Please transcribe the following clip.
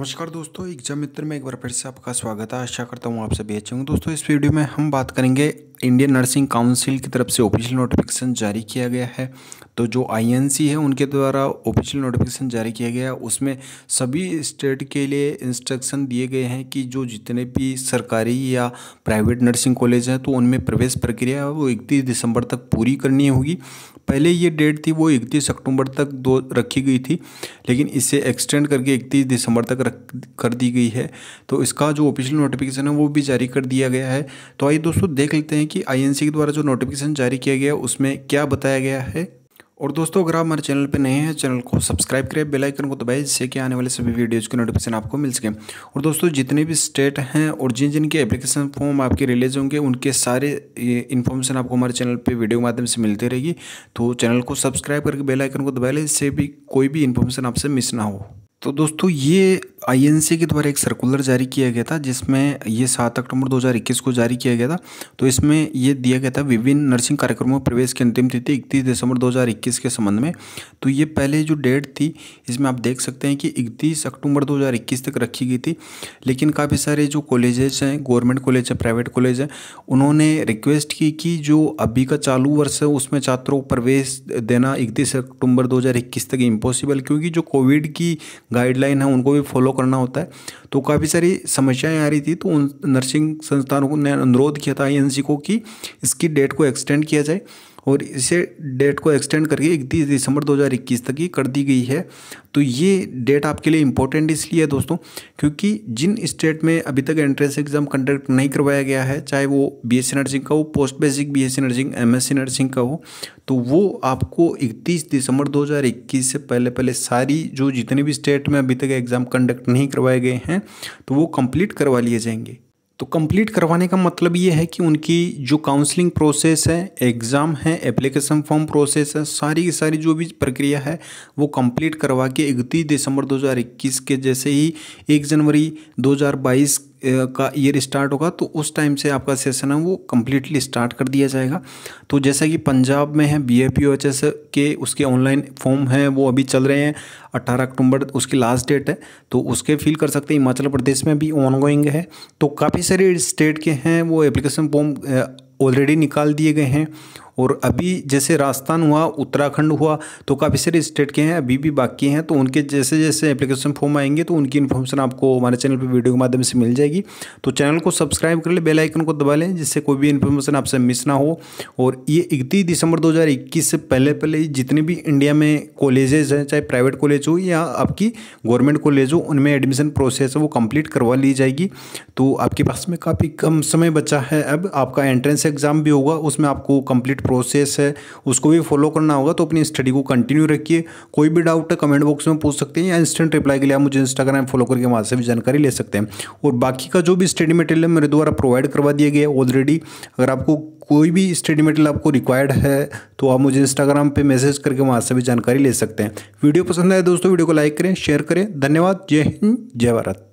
नमस्कार दोस्तों एग्जाम मित्र में एक बार फिर से आपका स्वागत है आशा करता हूँ आप सभी अच्छे होंगे दोस्तों इस वीडियो में हम बात करेंगे इंडियन नर्सिंग काउंसिल की तरफ से ऑफिशियल नोटिफिकेशन जारी किया गया है तो जो आईएनसी है उनके द्वारा ऑफिशियल नोटिफिकेशन जारी किया गया उसमें सभी स्टेट के लिए इंस्ट्रक्शन दिए गए हैं कि जो जितने भी सरकारी या प्राइवेट नर्सिंग कॉलेज हैं तो उनमें प्रवेश प्रक्रिया वो इकतीस दिसंबर तक पूरी करनी होगी पहले ये डेट थी वो इकतीस अक्टूबर तक दो रखी गई थी लेकिन इसे एक्सटेंड करके इकतीस दिसंबर तक रख कर दी गई है तो इसका जो ऑफिशियल नोटिफिकेशन है वो भी जारी कर दिया गया है तो आइए दोस्तों देख लेते हैं कि आईएनसी के द्वारा जो नोटिफिकेशन जारी किया गया उसमें क्या बताया गया है और दोस्तों अगर आप हमारे चैनल पर नए हैं चैनल को सब्सक्राइब करें बेल आइकन को दबाएं जिससे कि आने वाले सभी वीडियोज़ के नोटिफिकेशन आपको मिल सके और दोस्तों जितने भी स्टेट हैं और जिन जिन के एप्लीकेशन फॉर्म आपके रिलीज होंगे उनके सारे इन्फॉर्मेशन आपको हमारे चैनल पर वीडियो के माध्यम से मिलती रहेगी तो चैनल को सब्सक्राइब करके बेलाइकन को दबा लें इससे भी कोई भी इन्फॉर्मेशन आपसे मिस ना हो तो दोस्तों ये आईएनसी के द्वारा एक सर्कुलर जारी किया गया था जिसमें ये सात अक्टूबर 2021 को जारी किया गया था तो इसमें ये दिया गया था विभिन्न नर्सिंग कार्यक्रमों में प्रवेश की अंतिम तिथि इकतीस दिसंबर 2021 के संबंध में तो ये पहले जो डेट थी इसमें आप देख सकते हैं कि इकतीस अक्टूबर 2021 तक रखी गई थी लेकिन काफ़ी सारे जो कॉलेजेस हैं गवर्नमेंट कॉलेज हैं प्राइवेट कॉलेज हैं उन्होंने रिक्वेस्ट की कि जो अभी का चालू वर्ष है उसमें छात्रों को प्रवेश देना इकतीस अक्टूबर दो तक इम्पॉसिबल क्योंकि जो कोविड की गाइडलाइन है उनको भी फॉलो करना होता है तो काफ़ी सारी समस्याएं आ रही थी तो उन नर्सिंग संस्थानों ने अनुरोध किया था आई को कि इसकी डेट को एक्सटेंड किया जाए और इसे डेट को एक्सटेंड करके इकतीस दिसंबर 2021 तक ही कर दी गई है तो ये डेट आपके लिए इम्पोर्टेंट इसलिए है दोस्तों क्योंकि जिन स्टेट में अभी तक एंट्रेंस एग्ज़ाम कंडक्ट नहीं करवाया गया है चाहे वो बी नर्सिंग का हो post basic B nursing M nursing का हो तो वो आपको इकतीस दिसंबर 2021 से पहले पहले सारी जो जितने भी स्टेट में अभी तक एग्ज़ाम कंडक्ट नहीं करवाए गए हैं तो वो कम्प्लीट करवा लिए जाएंगे तो कंप्लीट करवाने का मतलब ये है कि उनकी जो काउंसलिंग प्रोसेस है एग्ज़ाम है एप्लीकेशन फॉर्म प्रोसेस है सारी की सारी जो भी प्रक्रिया है वो कंप्लीट करवा के इकतीस दिसंबर 2021 के जैसे ही 1 जनवरी 2022 का ईयर स्टार्ट होगा तो उस टाइम से आपका सेशन है वो कम्प्लीटली स्टार्ट कर दिया जाएगा तो जैसा कि पंजाब में है B A P O H S के उसके ऑनलाइन फॉर्म हैं वो अभी चल रहे हैं अट्ठारह अक्टूबर उसकी लास्ट डेट है तो उसके फिल कर सकते हैं हिमाचल प्रदेश में भी ऑनगोइंग है तो काफ़ी सारे स्टेट के हैं वो एप्लीकेशन फॉर्म ऑलरेडी निकाल दिए गए हैं और अभी जैसे राजस्थान हुआ उत्तराखंड हुआ तो काफ़ी सारे स्टेट के हैं अभी भी बाकी हैं तो उनके जैसे जैसे एप्लीकेशन फॉर्म आएंगे तो उनकी इन्फॉर्मेशन आपको हमारे चैनल पर वीडियो के माध्यम से मिल जाएगी तो चैनल को सब्सक्राइब कर ले बेलाइकन को दबा लें जिससे कोई भी इन्फॉर्मेशन आपसे मिस ना हो और ये इकतीस दिसंबर दो से पहले पहले जितने भी इंडिया में कॉलेजेस हैं चाहे प्राइवेट कॉलेज हो या आपकी गवर्नमेंट कॉलेज हो उनमें एडमिशन प्रोसेस है वो कम्प्लीट करवा ली जाएगी तो आपके पास में काफ़ी कम समय बचा है अब आपका एंट्रेंस एग्ज़ाम भी होगा उसमें आपको कम्प्लीट प्रोसेस है उसको भी फॉलो करना होगा तो अपनी स्टडी को कंटिन्यू रखिए कोई भी डाउट है कमेंट बॉक्स में पूछ सकते हैं या इंस्टेंट रिप्लाई के लिए आप मुझे इंस्टाग्राम फॉलो करके वहाँ से भी जानकारी ले सकते हैं और बाकी का जो भी स्टडी मटेरियल है मेरे द्वारा प्रोवाइड करवा दिया गया ऑलरेडी अगर आपको कोई भी स्टडी मटेरियल आपको रिक्वायर्ड है तो आप मुझे इंस्टाग्राम पर मैसेज करके वहाँ से भी जानकारी ले सकते हैं वीडियो पसंद आए दोस्तों वीडियो को लाइक करें शेयर करें धन्यवाद जय हिंद जय भारत